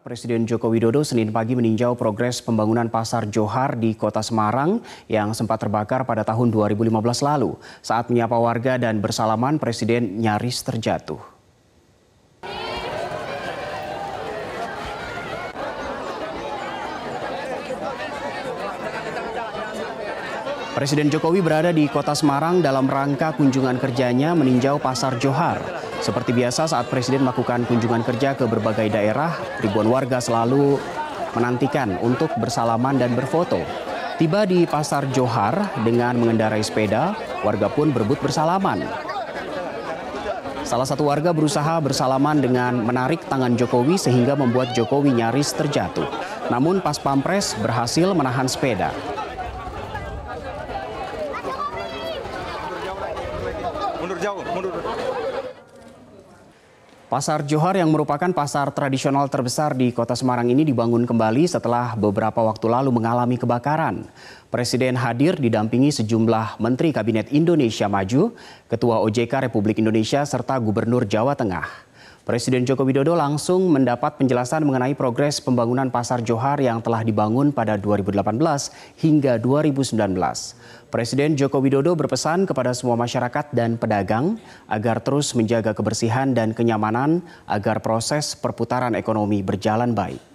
Presiden Joko Widodo Senin pagi meninjau progres pembangunan Pasar Johar di Kota Semarang yang sempat terbakar pada tahun 2015 lalu. Saat menyapa warga dan bersalaman, Presiden nyaris terjatuh. Presiden Jokowi berada di kota Semarang dalam rangka kunjungan kerjanya meninjau Pasar Johar. Seperti biasa saat Presiden melakukan kunjungan kerja ke berbagai daerah, ribuan warga selalu menantikan untuk bersalaman dan berfoto. Tiba di Pasar Johar dengan mengendarai sepeda, warga pun berebut bersalaman. Salah satu warga berusaha bersalaman dengan menarik tangan Jokowi sehingga membuat Jokowi nyaris terjatuh. Namun pas pampres berhasil menahan sepeda. mundur jauh, mundur. Pasar Johar yang merupakan pasar tradisional terbesar di kota Semarang ini dibangun kembali setelah beberapa waktu lalu mengalami kebakaran. Presiden hadir didampingi sejumlah Menteri Kabinet Indonesia Maju, Ketua OJK Republik Indonesia, serta Gubernur Jawa Tengah. Presiden Joko Widodo langsung mendapat penjelasan mengenai progres pembangunan Pasar Johar yang telah dibangun pada 2018 hingga 2019. Presiden Joko Widodo berpesan kepada semua masyarakat dan pedagang agar terus menjaga kebersihan dan kenyamanan agar proses perputaran ekonomi berjalan baik.